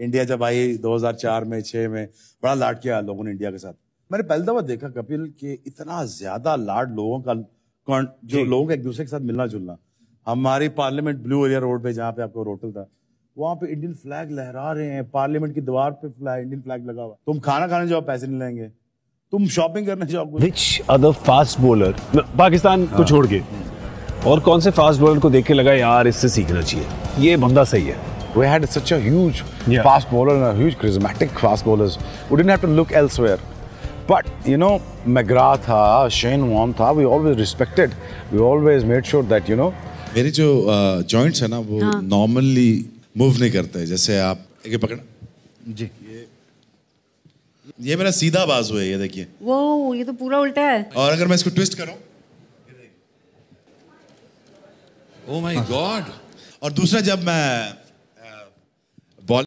India जब आई 2004 में छः में बड़ा लाड किया लोगों ने इंडिया के साथ मैंने पहली दफा देखा कपिल के इतना ज्यादा लाड लोगों का जो लोगों का एक दूसरे के साथ मिलना जुलना हमारी पार्लियामेंट ब्लू एरिया रोड पे जहाँ पे आपको होटल था वहाँ पे इंडियन फ्लैग लहरा रहे हैं पार्लियामेंट की दीवार पे इंडियन फ्लैग लगा हुआ तुम खाना खाने जाओ पैसे नहीं लेंगे तुम शॉपिंग करने जाओ which other fast bowler Pakistan को हाँ। छोड़ के और कौन से फास्ट बॉलर को देख के लगा यार इससे सीखना चाहिए ये बंदा सही है we had such a huge yeah. fast bowler and a huge charismatic fast bowlers. We didn't have to look elsewhere. But you know, McGrath tha, Shane Warne tha, we always respected. We always made sure that you know. मेरे जो joints है ना वो normally move नहीं करते जैसे आप एक पकड़ जी ये ये मेरा सीधा बाजू है ये देखिए वो ये तो पूरा उल्टा है और अगर मैं इसको ट्विस्ट करूं ओ माय गॉड और दूसरा जब मैं